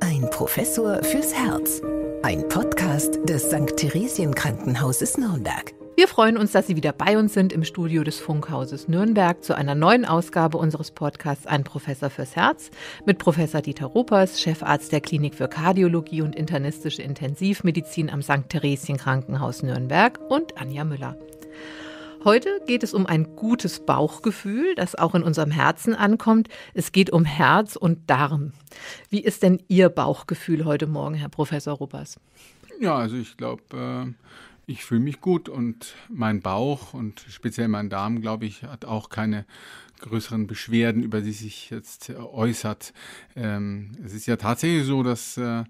Ein Professor fürs Herz. Ein Podcast des St. Theresien Krankenhauses Nürnberg. Wir freuen uns, dass Sie wieder bei uns sind im Studio des Funkhauses Nürnberg zu einer neuen Ausgabe unseres Podcasts Ein Professor fürs Herz mit Professor Dieter Ropers, Chefarzt der Klinik für Kardiologie und internistische Intensivmedizin am St. Theresien Krankenhaus Nürnberg und Anja Müller. Heute geht es um ein gutes Bauchgefühl, das auch in unserem Herzen ankommt. Es geht um Herz und Darm. Wie ist denn Ihr Bauchgefühl heute Morgen, Herr Professor Ruppers? Ja, also ich glaube, äh, ich fühle mich gut und mein Bauch und speziell mein Darm, glaube ich, hat auch keine größeren Beschwerden, über die sich jetzt äh, äußert. Ähm, es ist ja tatsächlich so, dass äh,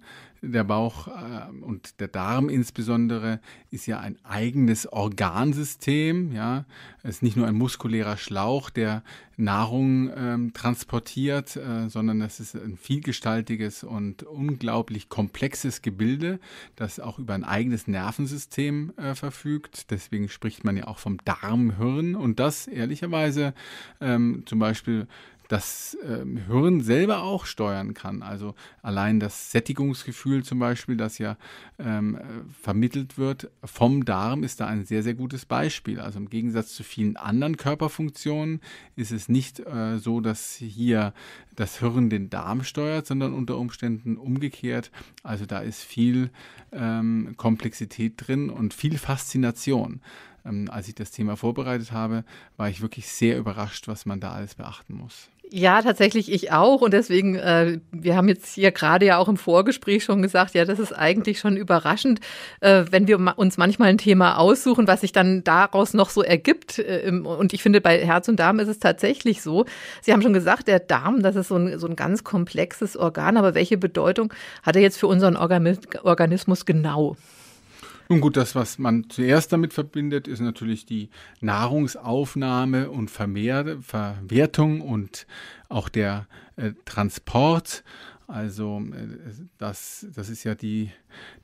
der Bauch äh, und der Darm insbesondere ist ja ein eigenes Organsystem. Ja, es ist nicht nur ein muskulärer Schlauch, der Nahrung ähm, transportiert, äh, sondern es ist ein vielgestaltiges und unglaublich komplexes Gebilde, das auch über ein eigenes Nervensystem äh, verfügt. Deswegen spricht man ja auch vom Darmhirn und das ehrlicherweise ähm, zum Beispiel das ähm, Hirn selber auch steuern kann. Also allein das Sättigungsgefühl zum Beispiel, das ja ähm, äh, vermittelt wird vom Darm, ist da ein sehr, sehr gutes Beispiel. Also im Gegensatz zu vielen anderen Körperfunktionen ist es nicht äh, so, dass hier das Hirn den Darm steuert, sondern unter Umständen umgekehrt. Also da ist viel ähm, Komplexität drin und viel Faszination ähm, als ich das Thema vorbereitet habe, war ich wirklich sehr überrascht, was man da alles beachten muss. Ja, tatsächlich ich auch. Und deswegen, äh, wir haben jetzt hier gerade ja auch im Vorgespräch schon gesagt, ja, das ist eigentlich schon überraschend, äh, wenn wir ma uns manchmal ein Thema aussuchen, was sich dann daraus noch so ergibt. Äh, im, und ich finde, bei Herz und Darm ist es tatsächlich so. Sie haben schon gesagt, der Darm, das ist so ein, so ein ganz komplexes Organ. Aber welche Bedeutung hat er jetzt für unseren Organi Organismus genau? Nun gut, das, was man zuerst damit verbindet, ist natürlich die Nahrungsaufnahme und Vermehr Verwertung und auch der äh, Transport. Also äh, das, das ist ja die,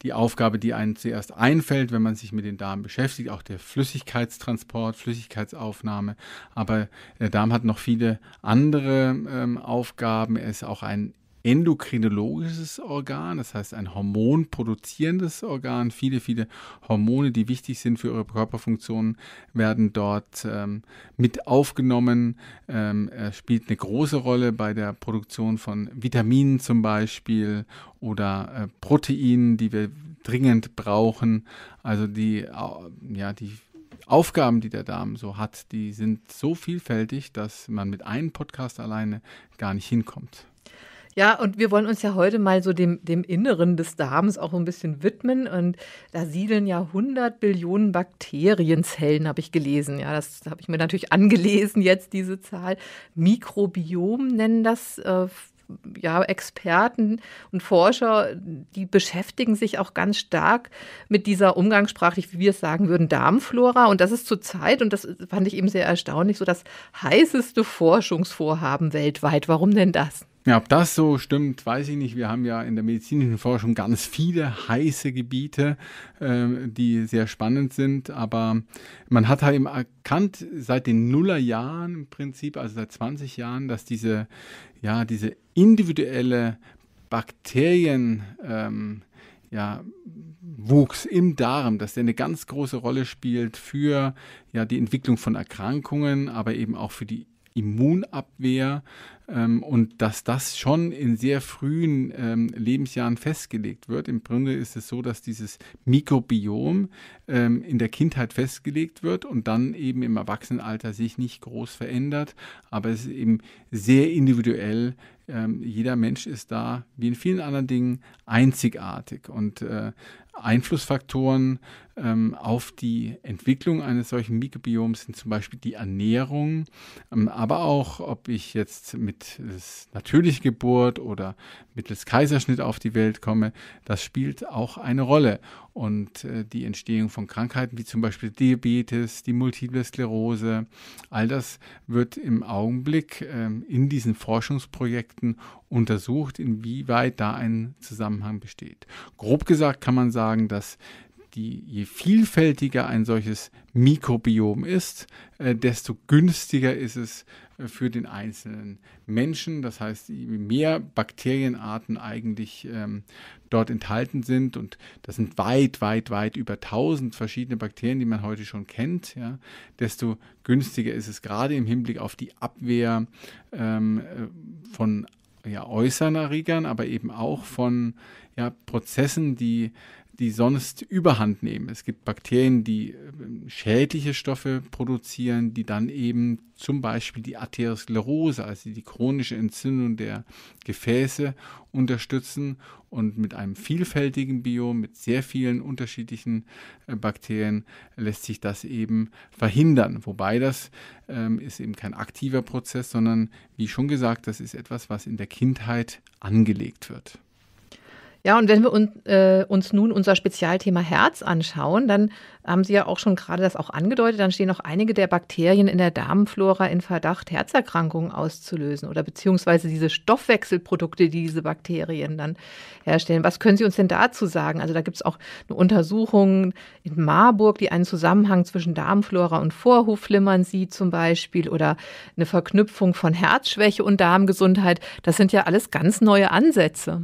die Aufgabe, die einem zuerst einfällt, wenn man sich mit den Darm beschäftigt, auch der Flüssigkeitstransport, Flüssigkeitsaufnahme. Aber der Darm hat noch viele andere ähm, Aufgaben. Er ist auch ein endokrinologisches Organ, das heißt ein hormonproduzierendes Organ. Viele, viele Hormone, die wichtig sind für eure Körperfunktionen, werden dort ähm, mit aufgenommen. Ähm, er spielt eine große Rolle bei der Produktion von Vitaminen zum Beispiel oder äh, Proteinen, die wir dringend brauchen. Also die, äh, ja, die Aufgaben, die der Darm so hat, die sind so vielfältig, dass man mit einem Podcast alleine gar nicht hinkommt. Ja, und wir wollen uns ja heute mal so dem, dem Inneren des Darms auch ein bisschen widmen. Und da siedeln ja 100 Billionen Bakterienzellen, habe ich gelesen. Ja, das habe ich mir natürlich angelesen jetzt, diese Zahl. Mikrobiom nennen das. Äh, ja, Experten und Forscher, die beschäftigen sich auch ganz stark mit dieser umgangssprachlich, wie wir es sagen würden, Darmflora. Und das ist zurzeit, und das fand ich eben sehr erstaunlich, so das heißeste Forschungsvorhaben weltweit. Warum denn das? Ja, ob das so stimmt, weiß ich nicht. Wir haben ja in der medizinischen Forschung ganz viele heiße Gebiete, äh, die sehr spannend sind. Aber man hat halt eben erkannt, seit den Nullerjahren im Prinzip, also seit 20 Jahren, dass diese, ja, diese individuelle Bakterien, ähm, ja, Wuchs im Darm, dass der eine ganz große Rolle spielt für ja, die Entwicklung von Erkrankungen, aber eben auch für die Immunabwehr ähm, und dass das schon in sehr frühen ähm, Lebensjahren festgelegt wird. Im Grunde ist es so, dass dieses Mikrobiom ähm, in der Kindheit festgelegt wird und dann eben im Erwachsenenalter sich nicht groß verändert, aber es ist eben sehr individuell. Ähm, jeder Mensch ist da, wie in vielen anderen Dingen, einzigartig. Und äh, Einflussfaktoren ähm, auf die Entwicklung eines solchen Mikrobioms sind zum Beispiel die Ernährung, ähm, aber auch, ob ich jetzt mit natürlicher Geburt oder mittels Kaiserschnitt auf die Welt komme, das spielt auch eine Rolle. Und äh, die Entstehung von Krankheiten wie zum Beispiel Diabetes, die Multiple Sklerose, all das wird im Augenblick äh, in diesen Forschungsprojekten untersucht, inwieweit da ein Zusammenhang besteht. Grob gesagt kann man sagen, dass die, je vielfältiger ein solches Mikrobiom ist, äh, desto günstiger ist es äh, für den einzelnen Menschen. Das heißt, je mehr Bakterienarten eigentlich ähm, dort enthalten sind, und das sind weit, weit, weit über 1000 verschiedene Bakterien, die man heute schon kennt, ja, desto günstiger ist es gerade im Hinblick auf die Abwehr ähm, äh, von ja, äußeren Erregern, aber eben auch von ja, Prozessen, die die sonst überhand nehmen. Es gibt Bakterien, die äh, schädliche Stoffe produzieren, die dann eben zum Beispiel die Arteriosklerose, also die chronische Entzündung der Gefäße unterstützen und mit einem vielfältigen Biom, mit sehr vielen unterschiedlichen äh, Bakterien lässt sich das eben verhindern. Wobei das ähm, ist eben kein aktiver Prozess, sondern wie schon gesagt, das ist etwas, was in der Kindheit angelegt wird. Ja, und wenn wir uns, äh, uns nun unser Spezialthema Herz anschauen, dann haben Sie ja auch schon gerade das auch angedeutet, dann stehen auch einige der Bakterien in der Darmflora in Verdacht, Herzerkrankungen auszulösen oder beziehungsweise diese Stoffwechselprodukte, die diese Bakterien dann herstellen. Was können Sie uns denn dazu sagen? Also da gibt es auch eine Untersuchung in Marburg, die einen Zusammenhang zwischen Darmflora und Vorhofflimmern sieht zum Beispiel oder eine Verknüpfung von Herzschwäche und Darmgesundheit. Das sind ja alles ganz neue Ansätze.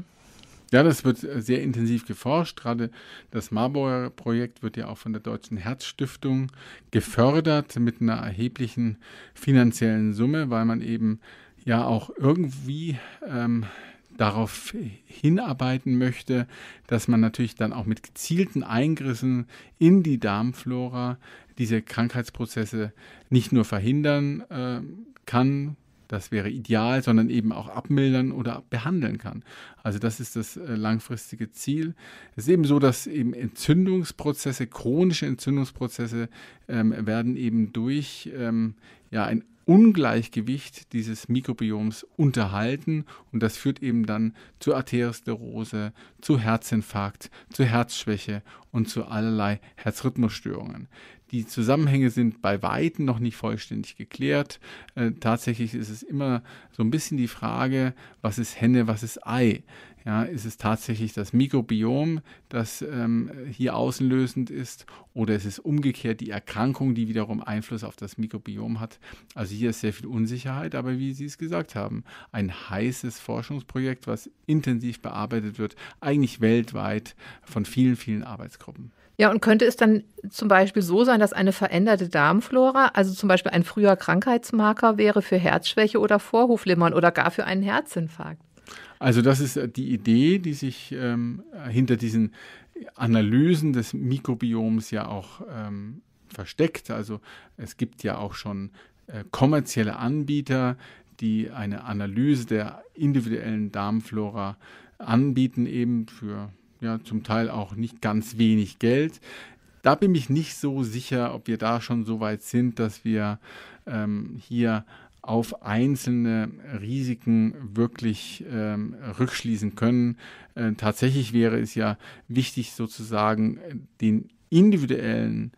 Ja, das wird äh, sehr intensiv geforscht. Gerade das Marburger Projekt wird ja auch von der Deutschen Herzstiftung gefördert mit einer erheblichen finanziellen Summe, weil man eben ja auch irgendwie ähm, darauf hinarbeiten möchte, dass man natürlich dann auch mit gezielten Eingriffen in die Darmflora diese Krankheitsprozesse nicht nur verhindern äh, kann, das wäre ideal, sondern eben auch abmildern oder behandeln kann. Also das ist das äh, langfristige Ziel. Es ist eben so, dass eben Entzündungsprozesse, chronische Entzündungsprozesse ähm, werden eben durch ähm, ja, ein Ungleichgewicht dieses Mikrobioms unterhalten und das führt eben dann zu Arteriosklerose, zu Herzinfarkt, zu Herzschwäche und zu allerlei Herzrhythmusstörungen. Die Zusammenhänge sind bei weitem noch nicht vollständig geklärt. Äh, tatsächlich ist es immer so ein bisschen die Frage, was ist Henne, was ist Ei? ja, ist es tatsächlich das Mikrobiom, das ähm, hier außenlösend ist, oder ist es umgekehrt die Erkrankung, die wiederum Einfluss auf das Mikrobiom hat? Also hier ist sehr viel Unsicherheit, aber wie Sie es gesagt haben, ein heißes Forschungsprojekt, was intensiv bearbeitet wird, eigentlich weltweit von vielen, vielen Arbeitsgruppen. Ja, und könnte es dann zum Beispiel so sein, dass eine veränderte Darmflora, also zum Beispiel ein früher Krankheitsmarker wäre für Herzschwäche oder Vorhoflimmern oder gar für einen Herzinfarkt? Also das ist äh, die Idee, die sich ähm, hinter diesen Analysen des Mikrobioms ja auch ähm, versteckt. Also es gibt ja auch schon äh, kommerzielle Anbieter, die eine Analyse der individuellen Darmflora anbieten, eben für ja, zum Teil auch nicht ganz wenig Geld. Da bin ich nicht so sicher, ob wir da schon so weit sind, dass wir ähm, hier auf einzelne Risiken wirklich ähm, rückschließen können. Äh, tatsächlich wäre es ja wichtig, sozusagen äh, den individuellen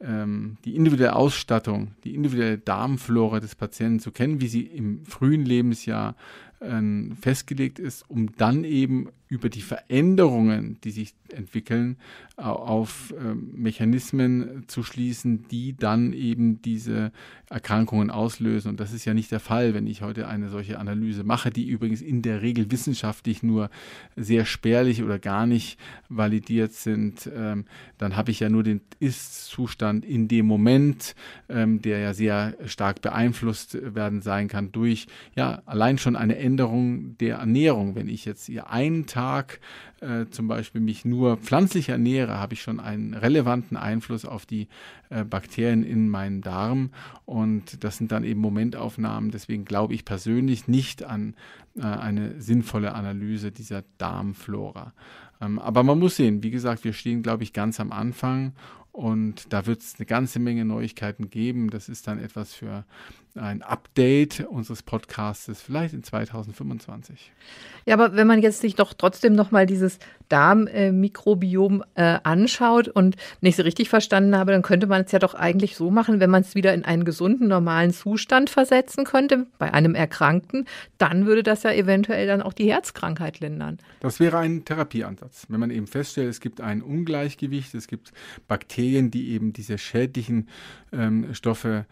ähm, die individuelle Ausstattung, die individuelle Darmflora des Patienten zu kennen, wie sie im frühen Lebensjahr äh, festgelegt ist, um dann eben über die Veränderungen, die sich entwickeln, äh, auf ähm, Mechanismen zu schließen, die dann eben diese Erkrankungen auslösen. Und das ist ja nicht der Fall, wenn ich heute eine solche Analyse mache, die übrigens in der Regel wissenschaftlich nur sehr spärlich oder gar nicht validiert sind. Ähm, dann habe ich ja nur den Ist-Zustand in dem Moment, ähm, der ja sehr stark beeinflusst werden sein kann durch ja allein schon eine Änderung der Ernährung. Wenn ich jetzt hier einen Tag autark äh, zum Beispiel mich nur pflanzlich ernähre, habe ich schon einen relevanten Einfluss auf die äh, Bakterien in meinen Darm. Und das sind dann eben Momentaufnahmen. Deswegen glaube ich persönlich nicht an äh, eine sinnvolle Analyse dieser Darmflora. Ähm, aber man muss sehen, wie gesagt, wir stehen, glaube ich, ganz am Anfang und da wird es eine ganze Menge Neuigkeiten geben. Das ist dann etwas für ein Update unseres Podcastes, vielleicht in 2025. Ja, aber wenn man jetzt sich doch trotzdem nochmal dieses Darmmikrobiom äh, anschaut und nicht so richtig verstanden habe, dann könnte man es ja doch eigentlich so machen, wenn man es wieder in einen gesunden, normalen Zustand versetzen könnte, bei einem Erkrankten, dann würde das ja eventuell dann auch die Herzkrankheit lindern. Das wäre ein Therapieansatz. Wenn man eben feststellt, es gibt ein Ungleichgewicht, es gibt Bakterien, Bakterien, die eben diese schädlichen ähm, Stoffe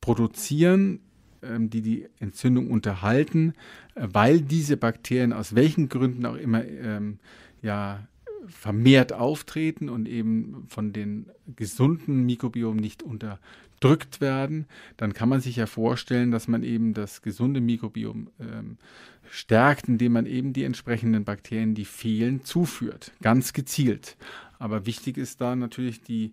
produzieren, ähm, die die Entzündung unterhalten, äh, weil diese Bakterien aus welchen Gründen auch immer ähm, ja vermehrt auftreten und eben von den gesunden Mikrobiomen nicht unterdrückt werden, dann kann man sich ja vorstellen, dass man eben das gesunde Mikrobiom ähm, stärkt, indem man eben die entsprechenden Bakterien, die fehlen, zuführt, ganz gezielt. Aber wichtig ist da natürlich die,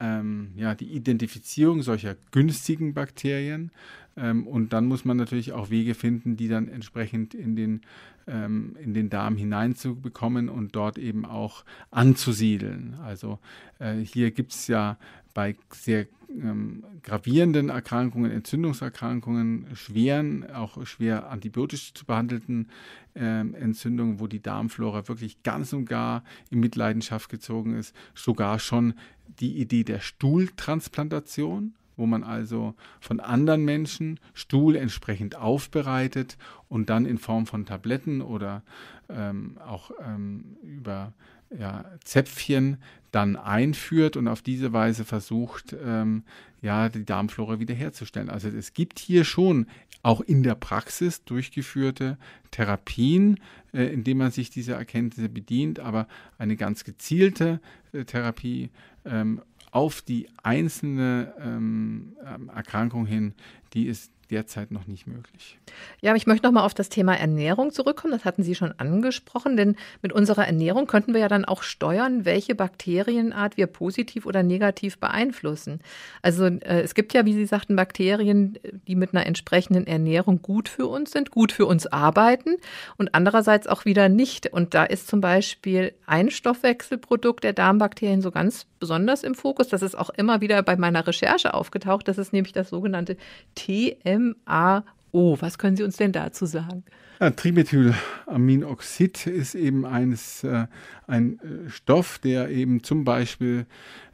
ähm, ja, die Identifizierung solcher günstigen Bakterien, ähm, und dann muss man natürlich auch Wege finden, die dann entsprechend in den, ähm, in den Darm hineinzubekommen und dort eben auch anzusiedeln. Also äh, hier gibt es ja bei sehr ähm, gravierenden Erkrankungen, Entzündungserkrankungen, schweren, auch schwer antibiotisch zu behandelten ähm, Entzündungen, wo die Darmflora wirklich ganz und gar in Mitleidenschaft gezogen ist, sogar schon die Idee der Stuhltransplantation wo man also von anderen Menschen Stuhl entsprechend aufbereitet und dann in Form von Tabletten oder ähm, auch ähm, über ja, Zäpfchen dann einführt und auf diese Weise versucht, ähm, ja, die Darmflora wiederherzustellen. Also es gibt hier schon auch in der Praxis durchgeführte Therapien, äh, indem man sich dieser Erkenntnisse bedient, aber eine ganz gezielte äh, Therapie ähm, auf die einzelne ähm, ähm, Erkrankung hin, die ist derzeit noch nicht möglich. Ja, aber ich möchte nochmal auf das Thema Ernährung zurückkommen. Das hatten Sie schon angesprochen, denn mit unserer Ernährung könnten wir ja dann auch steuern, welche Bakterienart wir positiv oder negativ beeinflussen. Also äh, es gibt ja, wie Sie sagten, Bakterien, die mit einer entsprechenden Ernährung gut für uns sind, gut für uns arbeiten und andererseits auch wieder nicht. Und da ist zum Beispiel ein Stoffwechselprodukt der Darmbakterien so ganz besonders im Fokus. Das ist auch immer wieder bei meiner Recherche aufgetaucht. Das ist nämlich das sogenannte TM. MAO. Was können Sie uns denn dazu sagen? Ja, Trimethylaminoxid ist eben eins, äh, ein äh, Stoff, der eben zum Beispiel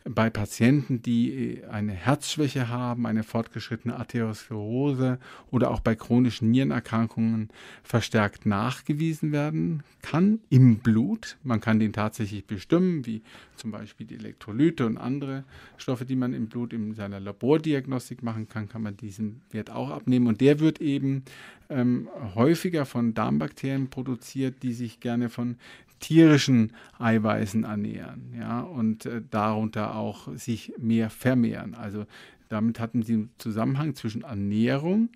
bei Patienten, die äh, eine Herzschwäche haben, eine fortgeschrittene Atherosklerose oder auch bei chronischen Nierenerkrankungen verstärkt nachgewiesen werden kann im Blut. Man kann den tatsächlich bestimmen, wie zum Beispiel die Elektrolyte und andere Stoffe, die man im Blut in seiner Labordiagnostik machen kann, kann man diesen Wert auch abnehmen. Und der wird eben ähm, häufiger von Darmbakterien produziert, die sich gerne von tierischen Eiweißen ernähren. Ja, und äh, darunter auch sich mehr vermehren. Also damit hatten sie einen Zusammenhang zwischen Ernährung,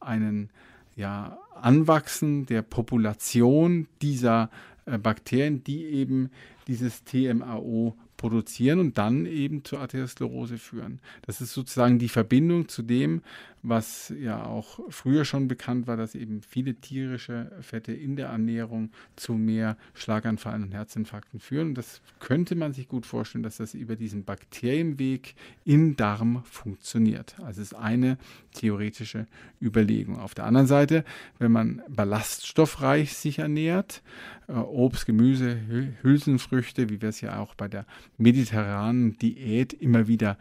einen ja, Anwachsen der Population dieser äh, Bakterien, die eben dieses TMAO produzieren und dann eben zur Arteriosklerose führen. Das ist sozusagen die Verbindung zu dem, was ja auch früher schon bekannt war, dass eben viele tierische Fette in der Ernährung zu mehr Schlaganfallen und Herzinfarkten führen. Und das könnte man sich gut vorstellen, dass das über diesen Bakterienweg im Darm funktioniert. Also ist eine theoretische Überlegung. Auf der anderen Seite, wenn man ballaststoffreich sich ernährt, äh, Obst, Gemüse, Hülsenfrüchte, wie wir es ja auch bei der mediterranen Diät immer wieder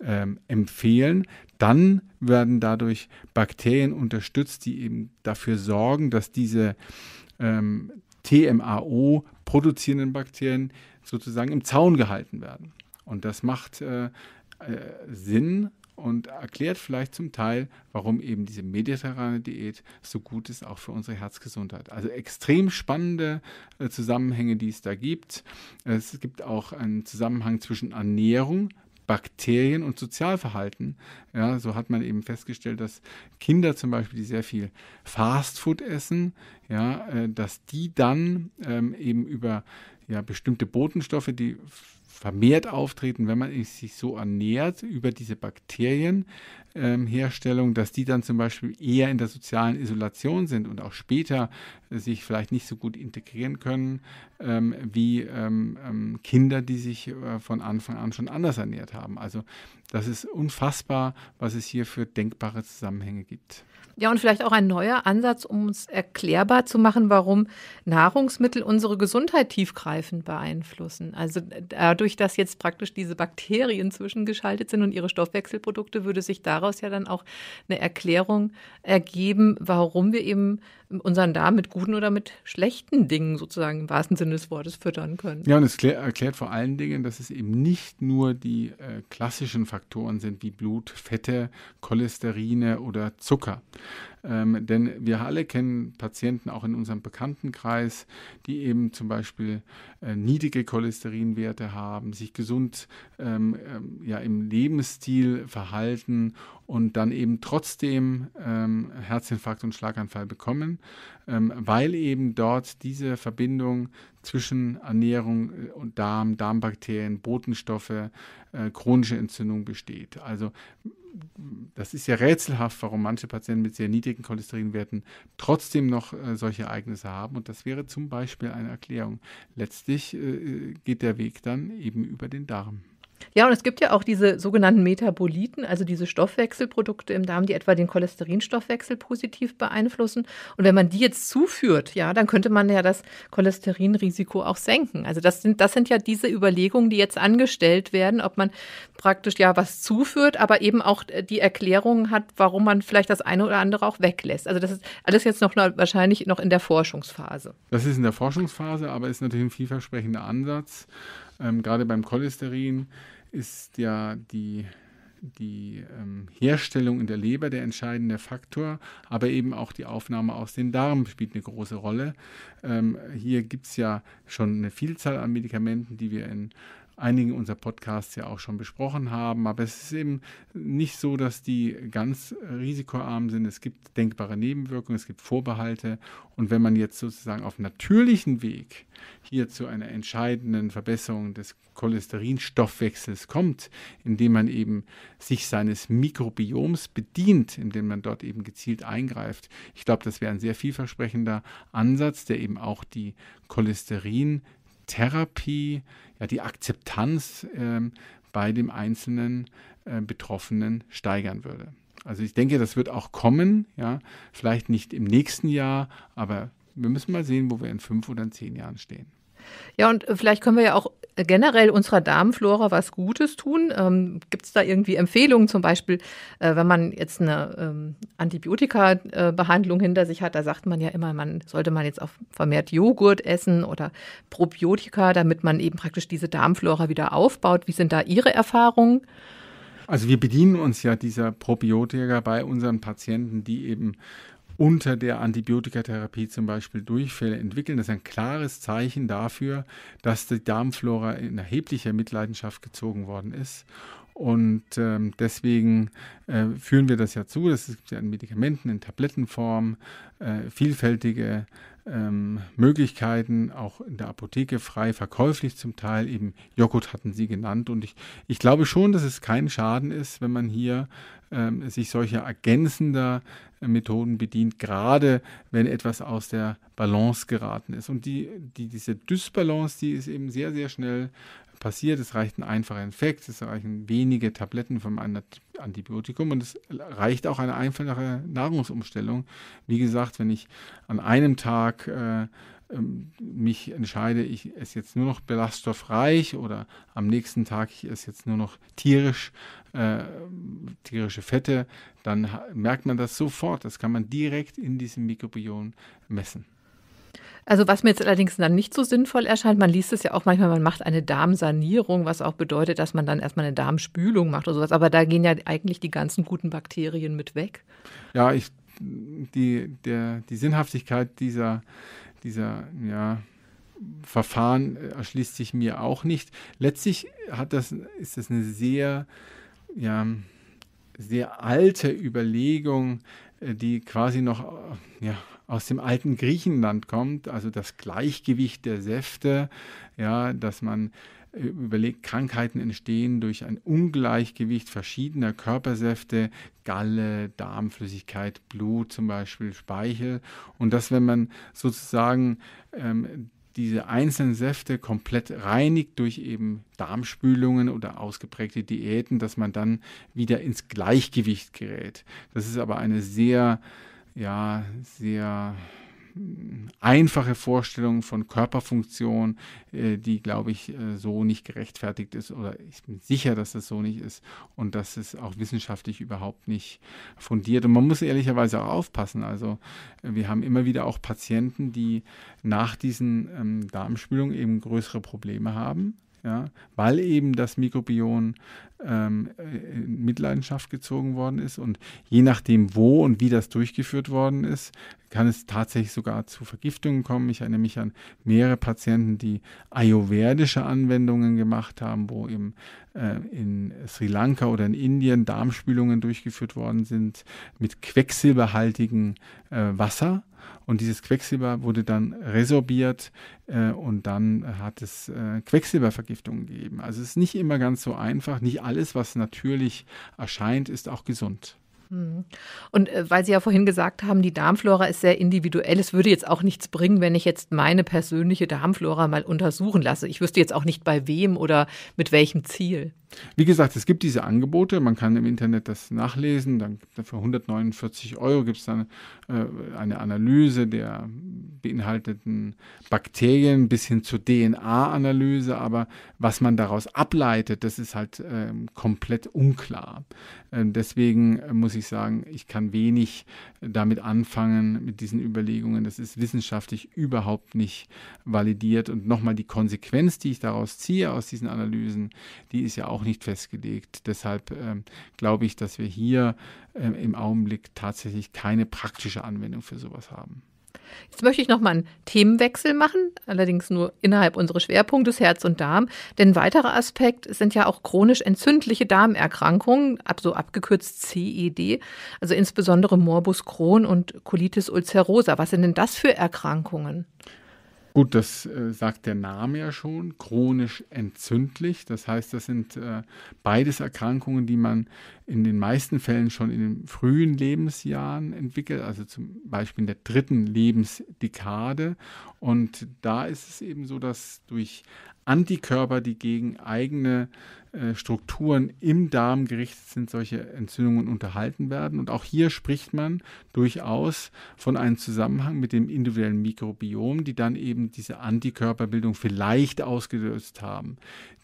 ähm, empfehlen, dann werden dadurch Bakterien unterstützt, die eben dafür sorgen, dass diese ähm, TMAO produzierenden Bakterien sozusagen im Zaun gehalten werden. Und das macht äh, äh, Sinn und erklärt vielleicht zum Teil, warum eben diese mediterrane Diät so gut ist, auch für unsere Herzgesundheit. Also extrem spannende äh, Zusammenhänge, die es da gibt. Es gibt auch einen Zusammenhang zwischen Ernährung, Bakterien und Sozialverhalten. Ja, so hat man eben festgestellt, dass Kinder zum Beispiel, die sehr viel Fastfood essen, ja, äh, dass die dann ähm, eben über ja, bestimmte Botenstoffe, die vermehrt auftreten, wenn man sich so ernährt über diese Bakterienherstellung, ähm, dass die dann zum Beispiel eher in der sozialen Isolation sind und auch später sich vielleicht nicht so gut integrieren können ähm, wie ähm, ähm Kinder, die sich äh, von Anfang an schon anders ernährt haben. Also das ist unfassbar, was es hier für denkbare Zusammenhänge gibt. Ja, und vielleicht auch ein neuer Ansatz, um es erklärbar zu machen, warum Nahrungsmittel unsere Gesundheit tiefgreifend beeinflussen. Also dadurch, dass jetzt praktisch diese Bakterien zwischengeschaltet sind und ihre Stoffwechselprodukte, würde sich daraus ja dann auch eine Erklärung ergeben, warum wir eben unseren Darm mit guten oder mit schlechten Dingen sozusagen im wahrsten Sinne des Wortes füttern können. Ja, und es erklärt vor allen Dingen, dass es eben nicht nur die äh, klassischen Faktoren sind wie Blut, Fette, Cholesterine oder Zucker, ähm, denn wir alle kennen Patienten auch in unserem Bekanntenkreis, die eben zum Beispiel äh, niedrige Cholesterinwerte haben, sich gesund ähm, ähm, ja, im Lebensstil verhalten und dann eben trotzdem ähm, Herzinfarkt und Schlaganfall bekommen, ähm, weil eben dort diese Verbindung zwischen Ernährung äh, und Darm, Darmbakterien, Botenstoffe, äh, chronische Entzündung besteht. Also das ist ja rätselhaft, warum manche Patienten mit sehr niedrigen Cholesterinwerten trotzdem noch äh, solche Ereignisse haben. Und das wäre zum Beispiel eine Erklärung. Letztlich äh, äh geht der Weg dann eben über den Darm. Ja, und es gibt ja auch diese sogenannten Metaboliten, also diese Stoffwechselprodukte im Darm, die etwa den Cholesterinstoffwechsel positiv beeinflussen. Und wenn man die jetzt zuführt, ja, dann könnte man ja das Cholesterinrisiko auch senken. Also das sind, das sind ja diese Überlegungen, die jetzt angestellt werden, ob man praktisch ja was zuführt, aber eben auch äh, die Erklärungen hat, warum man vielleicht das eine oder andere auch weglässt. Also das ist alles jetzt noch wahrscheinlich noch in der Forschungsphase. Das ist in der Forschungsphase, aber ist natürlich ein vielversprechender Ansatz. Ähm, gerade beim Cholesterin ist ja die, die ähm, Herstellung in der Leber der entscheidende Faktor, aber eben auch die Aufnahme aus den Darm spielt eine große Rolle. Ähm, hier gibt es ja schon eine Vielzahl an Medikamenten, die wir in einigen unserer Podcasts ja auch schon besprochen haben. Aber es ist eben nicht so, dass die ganz risikoarm sind. Es gibt denkbare Nebenwirkungen, es gibt Vorbehalte. Und wenn man jetzt sozusagen auf natürlichen Weg hier zu einer entscheidenden Verbesserung des Cholesterinstoffwechsels kommt, indem man eben sich seines Mikrobioms bedient, indem man dort eben gezielt eingreift. Ich glaube, das wäre ein sehr vielversprechender Ansatz, der eben auch die Cholesterintherapie, ja, die Akzeptanz ähm, bei dem einzelnen äh, Betroffenen steigern würde. Also ich denke, das wird auch kommen, ja, vielleicht nicht im nächsten Jahr, aber wir müssen mal sehen, wo wir in fünf oder in zehn Jahren stehen. Ja, und vielleicht können wir ja auch generell unserer Darmflora was Gutes tun? Ähm, Gibt es da irgendwie Empfehlungen, zum Beispiel, äh, wenn man jetzt eine ähm, Antibiotika-Behandlung hinter sich hat, da sagt man ja immer, man sollte man jetzt auch vermehrt Joghurt essen oder Probiotika, damit man eben praktisch diese Darmflora wieder aufbaut. Wie sind da Ihre Erfahrungen? Also wir bedienen uns ja dieser Probiotika bei unseren Patienten, die eben unter der Antibiotikatherapie zum Beispiel Durchfälle entwickeln. Das ist ein klares Zeichen dafür, dass die Darmflora in erheblicher Mitleidenschaft gezogen worden ist und ähm, deswegen äh, führen wir das ja zu. Das gibt ja in Medikamenten, in Tablettenform, äh, vielfältige ähm, Möglichkeiten, auch in der Apotheke frei verkäuflich zum Teil. Eben Joghurt hatten Sie genannt. Und ich, ich glaube schon, dass es kein Schaden ist, wenn man hier ähm, sich solcher ergänzender äh, Methoden bedient, gerade wenn etwas aus der Balance geraten ist. Und die, die, diese Dysbalance, die ist eben sehr, sehr schnell passiert. Es reicht ein einfacher Infekt, es reichen wenige Tabletten von einem Antibiotikum und es reicht auch eine einfache Nahrungsumstellung. Wie gesagt, wenn ich an einem Tag äh, ähm, mich entscheide, ich esse jetzt nur noch belaststoffreich oder am nächsten Tag ich esse jetzt nur noch tierisch, äh, tierische Fette, dann merkt man das sofort. Das kann man direkt in diesem Mikrobiom messen. Also was mir jetzt allerdings dann nicht so sinnvoll erscheint, man liest es ja auch manchmal, man macht eine Darmsanierung, was auch bedeutet, dass man dann erstmal eine Darmspülung macht oder sowas. Aber da gehen ja eigentlich die ganzen guten Bakterien mit weg. Ja, ich, die, der, die Sinnhaftigkeit dieser, dieser ja, Verfahren erschließt sich mir auch nicht. Letztlich hat das, ist das eine sehr, ja, sehr alte Überlegung, äh, die quasi noch ja, aus dem alten Griechenland kommt, also das Gleichgewicht der Säfte, ja, dass man äh, überlegt, Krankheiten entstehen durch ein Ungleichgewicht verschiedener Körpersäfte, Galle, Darmflüssigkeit, Blut zum Beispiel, Speichel. Und dass, wenn man sozusagen ähm, diese einzelnen Säfte komplett reinigt durch eben Darmspülungen oder ausgeprägte Diäten, dass man dann wieder ins Gleichgewicht gerät. Das ist aber eine sehr ja, sehr hm, einfache Vorstellung von Körperfunktion, äh, die, glaube ich, äh, so nicht gerechtfertigt ist oder ich bin sicher, dass das so nicht ist und dass es auch wissenschaftlich überhaupt nicht fundiert. Und man muss ehrlicherweise auch aufpassen. Also äh, wir haben immer wieder auch Patienten, die nach diesen ähm, Darmspülungen eben größere Probleme haben ja, weil eben das Mikrobiom ähm, äh, in Mitleidenschaft gezogen worden ist. Und je nachdem, wo und wie das durchgeführt worden ist, kann es tatsächlich sogar zu Vergiftungen kommen. Ich erinnere mich an mehrere Patienten, die ayurvedische Anwendungen gemacht haben, wo eben äh, in Sri Lanka oder in Indien Darmspülungen durchgeführt worden sind mit quecksilberhaltigem äh, Wasser und dieses Quecksilber wurde dann resorbiert äh, und dann hat es äh, Quecksilbervergiftungen gegeben. Also es ist nicht immer ganz so einfach. Nicht alles, was natürlich erscheint, ist auch gesund. Hm. Und äh, weil Sie ja vorhin gesagt haben, die Darmflora ist sehr individuell. Es würde jetzt auch nichts bringen, wenn ich jetzt meine persönliche Darmflora mal untersuchen lasse. Ich wüsste jetzt auch nicht bei wem oder mit welchem Ziel. Wie gesagt, es gibt diese Angebote, man kann im Internet das nachlesen, dann für 149 Euro gibt es dann äh, eine Analyse der beinhalteten Bakterien bis hin zur DNA-Analyse, aber was man daraus ableitet, das ist halt äh, komplett unklar. Äh, deswegen muss ich sagen, ich kann wenig damit anfangen, mit diesen Überlegungen. Das ist wissenschaftlich überhaupt nicht validiert und nochmal die Konsequenz, die ich daraus ziehe aus diesen Analysen, die ist ja auch auch nicht festgelegt. Deshalb ähm, glaube ich, dass wir hier ähm, im Augenblick tatsächlich keine praktische Anwendung für sowas haben. Jetzt möchte ich nochmal einen Themenwechsel machen, allerdings nur innerhalb unseres Schwerpunktes Herz und Darm. Denn ein weiterer Aspekt sind ja auch chronisch entzündliche Darmerkrankungen, so abgekürzt CED, also insbesondere Morbus Crohn und Colitis ulcerosa. Was sind denn das für Erkrankungen? Gut, das äh, sagt der Name ja schon, chronisch entzündlich. Das heißt, das sind äh, beides Erkrankungen, die man in den meisten Fällen schon in den frühen Lebensjahren entwickelt, also zum Beispiel in der dritten Lebensdekade. Und da ist es eben so, dass durch Antikörper, die gegen eigene äh, Strukturen im Darm gerichtet sind, solche Entzündungen unterhalten werden. Und auch hier spricht man durchaus von einem Zusammenhang mit dem individuellen Mikrobiom, die dann eben diese Antikörperbildung vielleicht ausgelöst haben.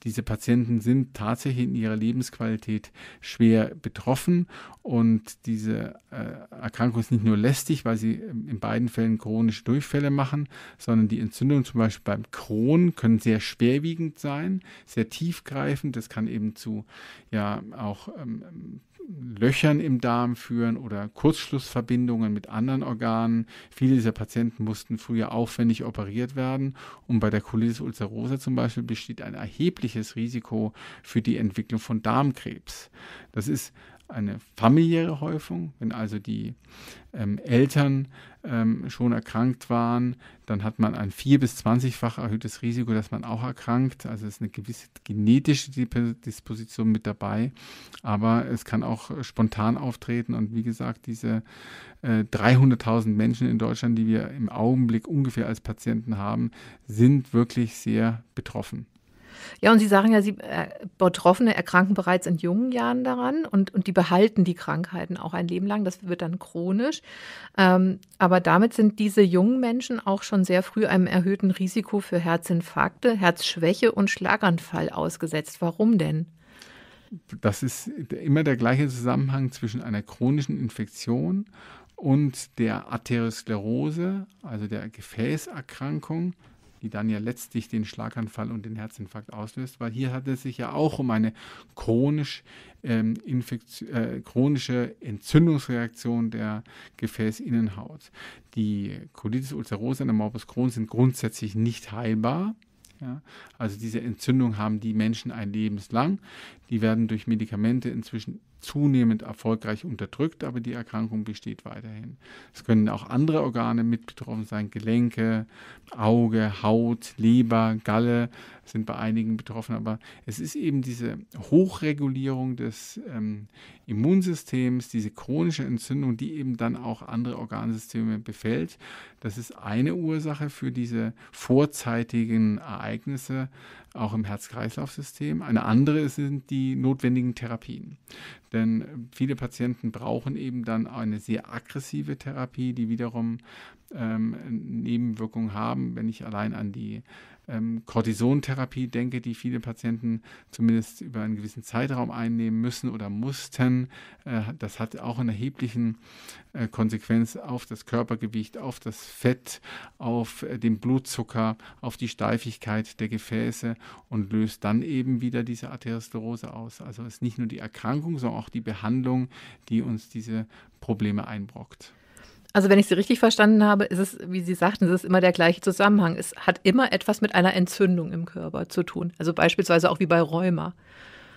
Diese Patienten sind tatsächlich in ihrer Lebensqualität schwer betroffen und diese äh, Erkrankung ist nicht nur lästig, weil sie ähm, in beiden Fällen chronische Durchfälle machen, sondern die Entzündungen zum Beispiel beim Crohn können sehr schwerwiegend sein, sehr tiefgreifend. Das kann kann eben zu ja auch ähm, Löchern im Darm führen oder Kurzschlussverbindungen mit anderen Organen. Viele dieser Patienten mussten früher aufwendig operiert werden und bei der Colitis ulcerosa zum Beispiel besteht ein erhebliches Risiko für die Entwicklung von Darmkrebs. Das ist eine familiäre Häufung, wenn also die ähm, Eltern ähm, schon erkrankt waren, dann hat man ein vier bis zwanzigfach erhöhtes Risiko, dass man auch erkrankt. Also ist eine gewisse genetische Disposition mit dabei, aber es kann auch äh, spontan auftreten. Und wie gesagt, diese äh, 300.000 Menschen in Deutschland, die wir im Augenblick ungefähr als Patienten haben, sind wirklich sehr betroffen. Ja, und Sie sagen ja, Sie äh, Betroffene erkranken bereits in jungen Jahren daran und, und die behalten die Krankheiten auch ein Leben lang. Das wird dann chronisch. Ähm, aber damit sind diese jungen Menschen auch schon sehr früh einem erhöhten Risiko für Herzinfarkte, Herzschwäche und Schlaganfall ausgesetzt. Warum denn? Das ist immer der gleiche Zusammenhang zwischen einer chronischen Infektion und der Arteriosklerose, also der Gefäßerkrankung die dann ja letztlich den Schlaganfall und den Herzinfarkt auslöst, weil hier hat es sich ja auch um eine chronisch, ähm, äh, chronische Entzündungsreaktion der Gefäßinnenhaut. Die Colitis ulcerosa und der Morbus Crohn sind grundsätzlich nicht heilbar. Ja, also diese Entzündung haben die Menschen ein Lebenslang. Die werden durch Medikamente inzwischen zunehmend erfolgreich unterdrückt, aber die Erkrankung besteht weiterhin. Es können auch andere Organe mit betroffen sein, Gelenke, Auge, Haut, Leber, Galle sind bei einigen betroffen, aber es ist eben diese Hochregulierung des ähm, Immunsystems, diese chronische Entzündung, die eben dann auch andere Organsysteme befällt. Das ist eine Ursache für diese vorzeitigen Ereignisse auch im Herz-Kreislauf-System. Eine andere sind die notwendigen Therapien. Denn viele Patienten brauchen eben dann eine sehr aggressive Therapie, die wiederum ähm, Nebenwirkungen haben, wenn ich allein an die ähm, Cortisontherapie denke, die viele Patienten zumindest über einen gewissen Zeitraum einnehmen müssen oder mussten. Äh, das hat auch eine erhebliche äh, Konsequenz auf das Körpergewicht, auf das Fett, auf äh, den Blutzucker, auf die Steifigkeit der Gefäße und löst dann eben wieder diese Arteriosklerose aus. Also es ist nicht nur die Erkrankung, sondern auch die Behandlung, die uns diese Probleme einbrockt. Also wenn ich Sie richtig verstanden habe, ist es, wie Sie sagten, es ist immer der gleiche Zusammenhang. Es hat immer etwas mit einer Entzündung im Körper zu tun. Also beispielsweise auch wie bei Rheuma.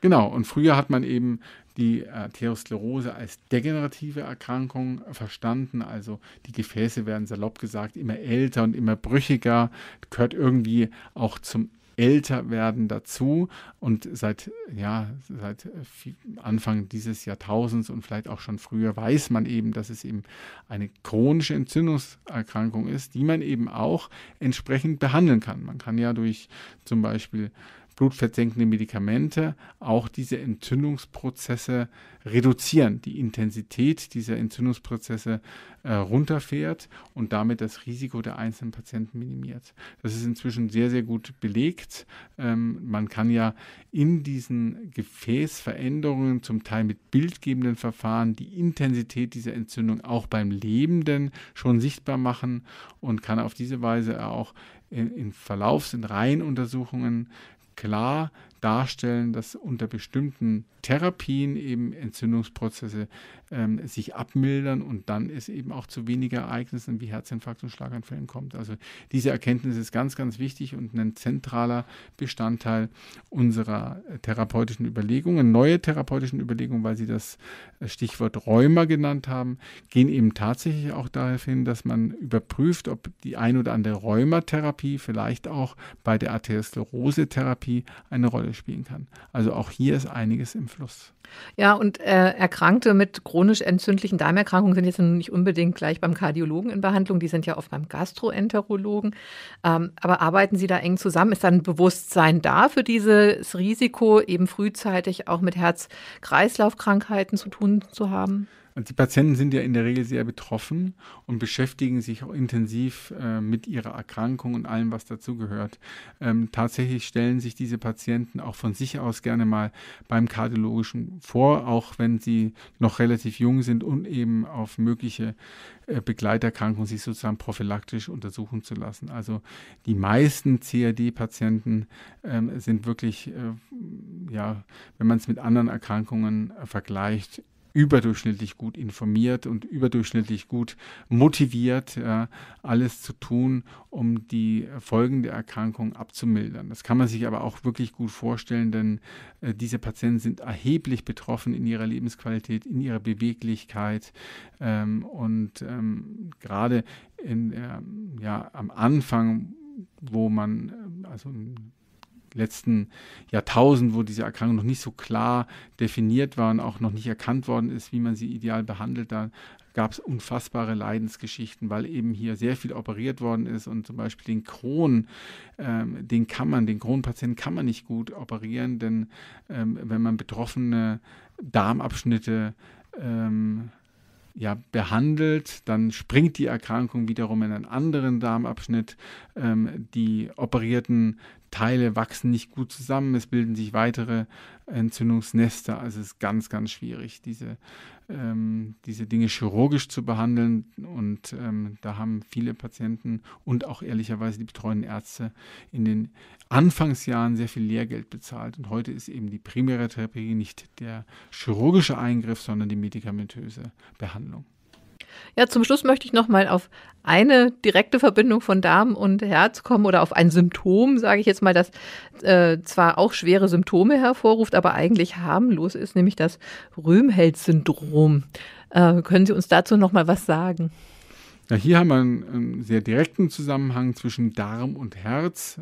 Genau, und früher hat man eben die äh, Atherosklerose als degenerative Erkrankung verstanden. Also die Gefäße werden salopp gesagt immer älter und immer brüchiger, gehört irgendwie auch zum älter werden dazu und seit, ja, seit Anfang dieses Jahrtausends und vielleicht auch schon früher weiß man eben, dass es eben eine chronische Entzündungserkrankung ist, die man eben auch entsprechend behandeln kann. Man kann ja durch zum Beispiel blutversenkende Medikamente auch diese Entzündungsprozesse reduzieren, die Intensität dieser Entzündungsprozesse äh, runterfährt und damit das Risiko der einzelnen Patienten minimiert. Das ist inzwischen sehr, sehr gut belegt. Ähm, man kann ja in diesen Gefäßveränderungen zum Teil mit bildgebenden Verfahren die Intensität dieser Entzündung auch beim Lebenden schon sichtbar machen und kann auf diese Weise auch in, in Verlaufs-, in Reihenuntersuchungen klar darstellen, dass unter bestimmten Therapien eben Entzündungsprozesse ähm, sich abmildern und dann es eben auch zu weniger Ereignissen wie Herzinfarkt und Schlaganfällen kommt. Also diese Erkenntnis ist ganz, ganz wichtig und ein zentraler Bestandteil unserer äh, therapeutischen Überlegungen. Neue therapeutischen Überlegungen, weil Sie das äh, Stichwort Rheuma genannt haben, gehen eben tatsächlich auch darauf hin, dass man überprüft, ob die ein oder andere Rheumatherapie vielleicht auch bei der Arteriosklerose-Therapie eine Rolle Rolle spielen kann. Also auch hier ist einiges im Fluss. Ja, und äh, Erkrankte mit chronisch entzündlichen Darmerkrankungen sind jetzt nicht unbedingt gleich beim Kardiologen in Behandlung, die sind ja oft beim Gastroenterologen. Ähm, aber arbeiten Sie da eng zusammen? Ist dann Bewusstsein da für dieses Risiko, eben frühzeitig auch mit Herz-Kreislauf-Krankheiten zu tun zu haben? Und die Patienten sind ja in der Regel sehr betroffen und beschäftigen sich auch intensiv äh, mit ihrer Erkrankung und allem, was dazugehört. Ähm, tatsächlich stellen sich diese Patienten auch von sich aus gerne mal beim Kardiologischen vor, auch wenn sie noch relativ jung sind und eben auf mögliche äh, Begleiterkrankungen sich sozusagen prophylaktisch untersuchen zu lassen. Also die meisten CAD-Patienten ähm, sind wirklich, äh, ja, wenn man es mit anderen Erkrankungen äh, vergleicht, überdurchschnittlich gut informiert und überdurchschnittlich gut motiviert, alles zu tun, um die Folgen der Erkrankung abzumildern. Das kann man sich aber auch wirklich gut vorstellen, denn äh, diese Patienten sind erheblich betroffen in ihrer Lebensqualität, in ihrer Beweglichkeit ähm, und ähm, gerade in, ähm, ja, am Anfang wo man, also letzten Jahrtausend, wo diese Erkrankung noch nicht so klar definiert war und auch noch nicht erkannt worden ist, wie man sie ideal behandelt, da gab es unfassbare Leidensgeschichten, weil eben hier sehr viel operiert worden ist und zum Beispiel den Kron, ähm, den kann man, den Kronpatienten kann man nicht gut operieren, denn ähm, wenn man betroffene Darmabschnitte ähm, ja, behandelt, dann springt die Erkrankung wiederum in einen anderen Darmabschnitt. Ähm, die operierten Teile wachsen nicht gut zusammen, es bilden sich weitere Entzündungsnester. Also es ist ganz, ganz schwierig, diese, ähm, diese Dinge chirurgisch zu behandeln. Und ähm, da haben viele Patienten und auch ehrlicherweise die betreuenden Ärzte in den Anfangsjahren sehr viel Lehrgeld bezahlt. Und heute ist eben die primäre Therapie nicht der chirurgische Eingriff, sondern die medikamentöse Behandlung. Ja, zum Schluss möchte ich noch mal auf eine direkte Verbindung von Darm und Herz kommen oder auf ein Symptom, sage ich jetzt mal, das äh, zwar auch schwere Symptome hervorruft, aber eigentlich harmlos ist, nämlich das Röhmheld-Syndrom. Äh, können Sie uns dazu noch mal was sagen? Ja, hier haben wir einen, einen sehr direkten Zusammenhang zwischen Darm und Herz.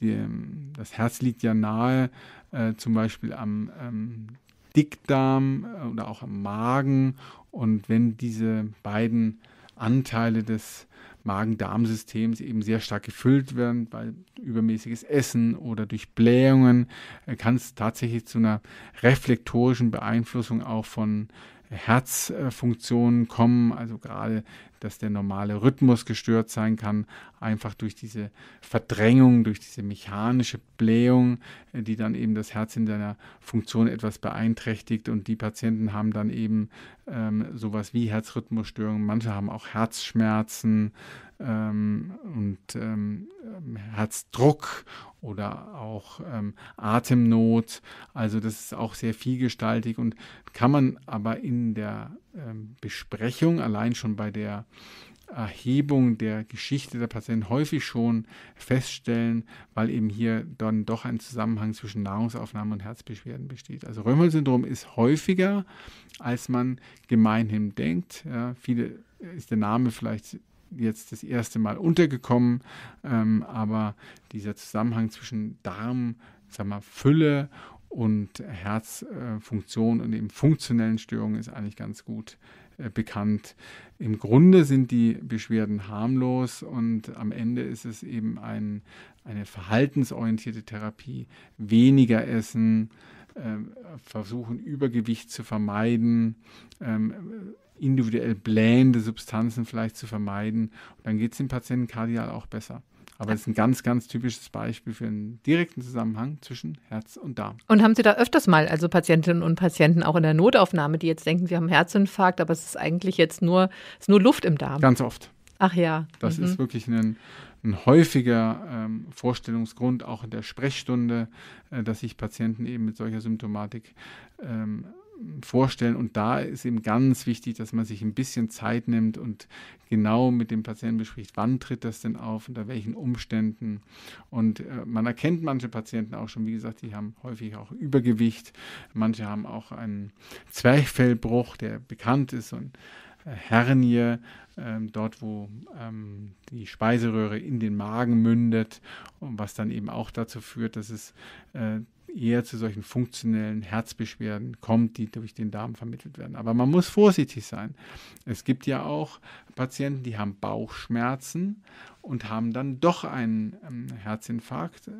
Die, ähm, das Herz liegt ja nahe, äh, zum Beispiel am ähm, Dickdarm äh, oder auch am Magen. Und wenn diese beiden Anteile des Magen-Darm-Systems eben sehr stark gefüllt werden, bei übermäßiges Essen oder durch Blähungen äh, kann es tatsächlich zu einer reflektorischen Beeinflussung auch von Herzfunktionen kommen, also gerade dass der normale Rhythmus gestört sein kann, einfach durch diese Verdrängung, durch diese mechanische Blähung, äh, die dann eben das Herz in seiner Funktion etwas beeinträchtigt. Und die Patienten haben dann eben ähm, sowas wie Herzrhythmusstörungen, manche haben auch Herzschmerzen ähm, und ähm, Herzdruck oder auch ähm, Atemnot. Also das ist auch sehr vielgestaltig und kann man aber in der ähm, Besprechung, allein schon bei der Erhebung der Geschichte der Patienten häufig schon feststellen, weil eben hier dann doch ein Zusammenhang zwischen Nahrungsaufnahme und Herzbeschwerden besteht. Also Römmel-Syndrom ist häufiger, als man gemeinhin denkt. Ja, viele ist der Name vielleicht jetzt das erste Mal untergekommen, ähm, aber dieser Zusammenhang zwischen Darm, sagen wir, Fülle und Herzfunktion und eben funktionellen Störungen ist eigentlich ganz gut äh, bekannt. Im Grunde sind die Beschwerden harmlos und am Ende ist es eben ein, eine verhaltensorientierte Therapie. Weniger essen, ähm, versuchen Übergewicht zu vermeiden, ähm, individuell blähende Substanzen vielleicht zu vermeiden. Und dann geht es dem Patienten kardial auch besser. Aber es ist ein ganz, ganz typisches Beispiel für einen direkten Zusammenhang zwischen Herz und Darm. Und haben Sie da öfters mal, also Patientinnen und Patienten auch in der Notaufnahme, die jetzt denken, sie haben Herzinfarkt, aber es ist eigentlich jetzt nur, es ist nur Luft im Darm? Ganz oft. Ach ja. Das mhm. ist wirklich ein, ein häufiger ähm, Vorstellungsgrund, auch in der Sprechstunde, äh, dass sich Patienten eben mit solcher Symptomatik ähm, vorstellen. Und da ist eben ganz wichtig, dass man sich ein bisschen Zeit nimmt und genau mit dem Patienten bespricht, wann tritt das denn auf, unter welchen Umständen. Und äh, man erkennt manche Patienten auch schon, wie gesagt, die haben häufig auch Übergewicht. Manche haben auch einen Zwerchfellbruch, der bekannt ist und Hernie, ähm, dort wo ähm, die Speiseröhre in den Magen mündet, und was dann eben auch dazu führt, dass es äh, eher zu solchen funktionellen Herzbeschwerden kommt, die durch den Darm vermittelt werden. Aber man muss vorsichtig sein. Es gibt ja auch Patienten, die haben Bauchschmerzen und haben dann doch einen ähm, Herzinfarkt. Äh,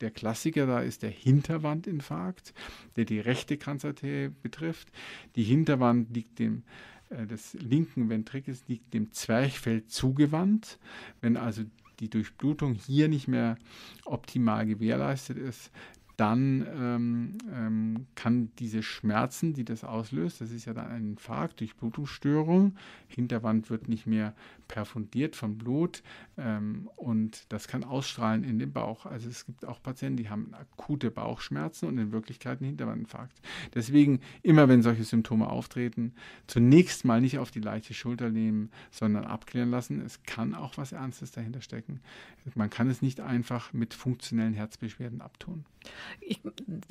der Klassiker da ist der Hinterwandinfarkt, der die rechte Kranzarterie betrifft. Die Hinterwand liegt dem äh, des linken Ventrikels liegt dem Zwerchfell zugewandt. Wenn also die Durchblutung hier nicht mehr optimal gewährleistet ist, dann ähm, ähm, kann diese Schmerzen, die das auslöst, das ist ja dann ein Infarkt, Durchblutungsstörung, Hinterwand wird nicht mehr perfundiert von Blut ähm, und das kann ausstrahlen in den Bauch. Also es gibt auch Patienten, die haben akute Bauchschmerzen und in Wirklichkeit einen Hinterwandinfarkt. Deswegen immer, wenn solche Symptome auftreten, zunächst mal nicht auf die leichte Schulter nehmen, sondern abklären lassen. Es kann auch was Ernstes dahinter stecken. Man kann es nicht einfach mit funktionellen Herzbeschwerden abtun. Ich,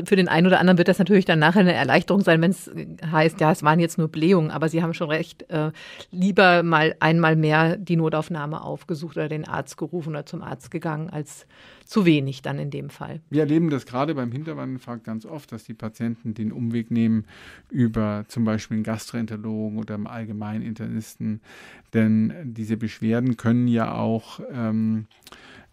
für den einen oder anderen wird das natürlich dann nachher eine Erleichterung sein, wenn es äh, heißt, ja, es waren jetzt nur Blähungen, aber Sie haben schon recht, äh, lieber mal einmal mehr die Notaufnahme aufgesucht oder den Arzt gerufen oder zum Arzt gegangen als zu wenig dann in dem Fall. Wir erleben das gerade beim Hinterwandinfarkt ganz oft, dass die Patienten den Umweg nehmen über zum Beispiel einen Gastroenterologen oder einen Allgemeininternisten, denn diese Beschwerden können ja auch ähm,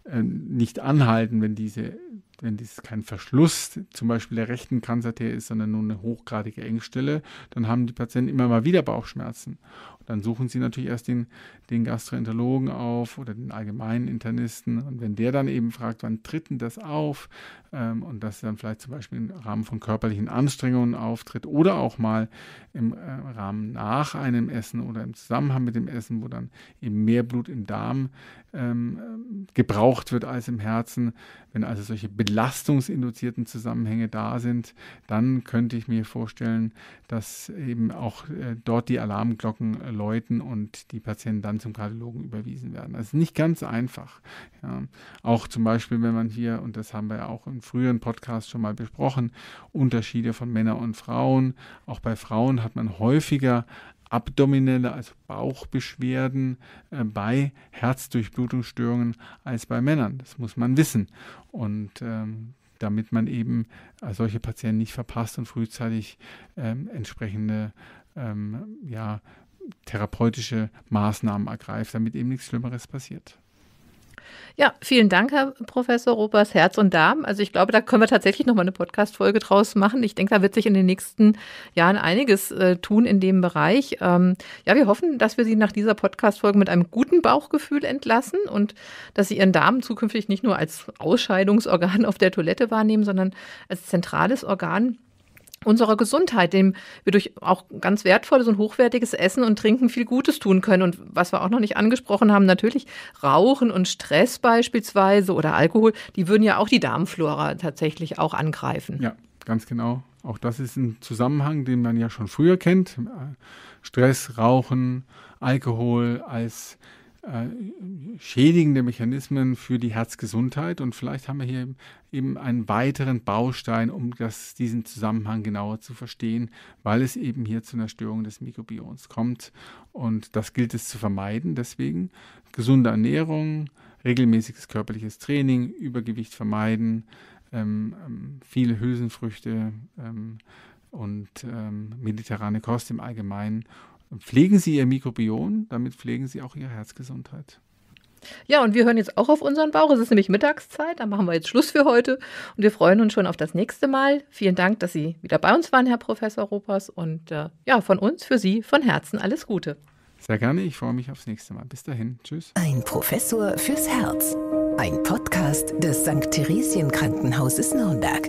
äh, nicht anhalten, wenn diese wenn dies kein Verschluss zum Beispiel der rechten Kanzerarterie ist, sondern nur eine hochgradige Engstelle, dann haben die Patienten immer mal wieder Bauchschmerzen. Dann suchen Sie natürlich erst den, den Gastroenterologen auf oder den allgemeinen Internisten. Und wenn der dann eben fragt, wann tritt denn das auf ähm, und das dann vielleicht zum Beispiel im Rahmen von körperlichen Anstrengungen auftritt oder auch mal im äh, Rahmen nach einem Essen oder im Zusammenhang mit dem Essen, wo dann eben mehr Blut im Darm ähm, gebraucht wird als im Herzen. Wenn also solche belastungsinduzierten Zusammenhänge da sind, dann könnte ich mir vorstellen, dass eben auch äh, dort die Alarmglocken äh, Leuten und die Patienten dann zum Kardiologen überwiesen werden. Das ist nicht ganz einfach. Ja. Auch zum Beispiel, wenn man hier, und das haben wir ja auch im früheren Podcast schon mal besprochen, Unterschiede von Männern und Frauen. Auch bei Frauen hat man häufiger abdominelle, also Bauchbeschwerden äh, bei Herzdurchblutungsstörungen als bei Männern. Das muss man wissen. Und ähm, damit man eben äh, solche Patienten nicht verpasst und frühzeitig ähm, entsprechende ähm, ja, therapeutische Maßnahmen ergreift, damit eben nichts Schlimmeres passiert. Ja, vielen Dank, Herr Professor Ropers, Herz und Darm. Also ich glaube, da können wir tatsächlich nochmal eine Podcast-Folge draus machen. Ich denke, da wird sich in den nächsten Jahren einiges äh, tun in dem Bereich. Ähm, ja, wir hoffen, dass wir Sie nach dieser Podcast-Folge mit einem guten Bauchgefühl entlassen und dass Sie Ihren Darm zukünftig nicht nur als Ausscheidungsorgan auf der Toilette wahrnehmen, sondern als zentrales Organ unserer Gesundheit, dem wir durch auch ganz wertvolles und hochwertiges Essen und Trinken viel Gutes tun können. Und was wir auch noch nicht angesprochen haben, natürlich Rauchen und Stress beispielsweise oder Alkohol, die würden ja auch die Darmflora tatsächlich auch angreifen. Ja, ganz genau. Auch das ist ein Zusammenhang, den man ja schon früher kennt. Stress, Rauchen, Alkohol als äh, schädigende Mechanismen für die Herzgesundheit. Und vielleicht haben wir hier eben einen weiteren Baustein, um das, diesen Zusammenhang genauer zu verstehen, weil es eben hier zu einer Störung des Mikrobioms kommt. Und das gilt es zu vermeiden. Deswegen gesunde Ernährung, regelmäßiges körperliches Training, Übergewicht vermeiden, ähm, ähm viele Hülsenfrüchte ähm, und ähm, mediterrane Kost im Allgemeinen Pflegen Sie Ihr Mikrobiom, damit pflegen Sie auch Ihre Herzgesundheit. Ja, und wir hören jetzt auch auf unseren Bauch. Es ist nämlich Mittagszeit, da machen wir jetzt Schluss für heute und wir freuen uns schon auf das nächste Mal. Vielen Dank, dass Sie wieder bei uns waren, Herr Professor Ropers. Und äh, ja, von uns für Sie von Herzen alles Gute. Sehr gerne, ich freue mich aufs nächste Mal. Bis dahin, tschüss. Ein Professor fürs Herz. Ein Podcast des St. Theresien Krankenhauses Nürnberg.